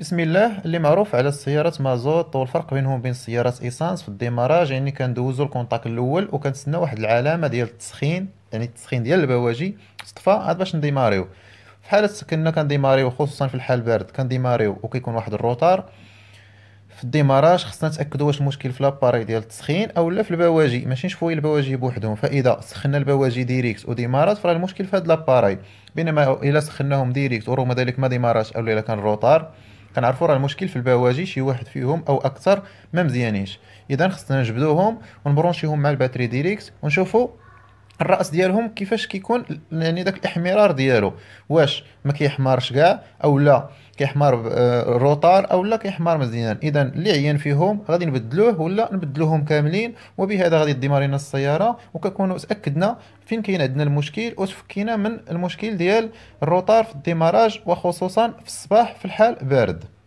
بسم الله اللي معروف على السيارات مازوت والفرق بينهم بين السيارات ايسانس في الديماراج يعني كندوزو الكونتاك الاول وكنتسنى واحد العلامه ديال التسخين يعني التسخين ديال البواجي تطفى عاد باش نديماريو في حاله كنا كنديماريو خصوصا في الحال بارد كنديماريو وكيكون واحد الروتار في الديماراج خصنا نتاكدوا واش المشكل في لاباري ديال التسخين اولا في البواجي ماشي نشوفوا البواجي بوحدهم فاذا سخنا البواجي ديريكت وديمارات فراه المشكل في هاد لاباري بينما الا سخناهم ديريكت ورغم ذلك ما ديماراش اولا الا كان روتار كنعرفوا راه المشكل في البواجي شي واحد فيهم او اكثر ما مزيانينش اذا خصنا نجبدوهم ونبرونشيهم مع الباتري ديريكت ونشوفوا الراس ديالهم كيفاش كيكون يعني داك الاحمرار ديالو واش ما كيحمرش كاع او لا كيحمر آه، روتار او لا كيحمر مزيان اذا اللي عيان فيهم غادي نبدلوه ولا نبدلوهم كاملين وبهذا غادي ديمارينا السياره وكنكونوا تاكدنا فين كاين عندنا المشكل وتفكينا من المشكل ديال الروطار في الديماراج وخصوصا في الصباح في الحال بارد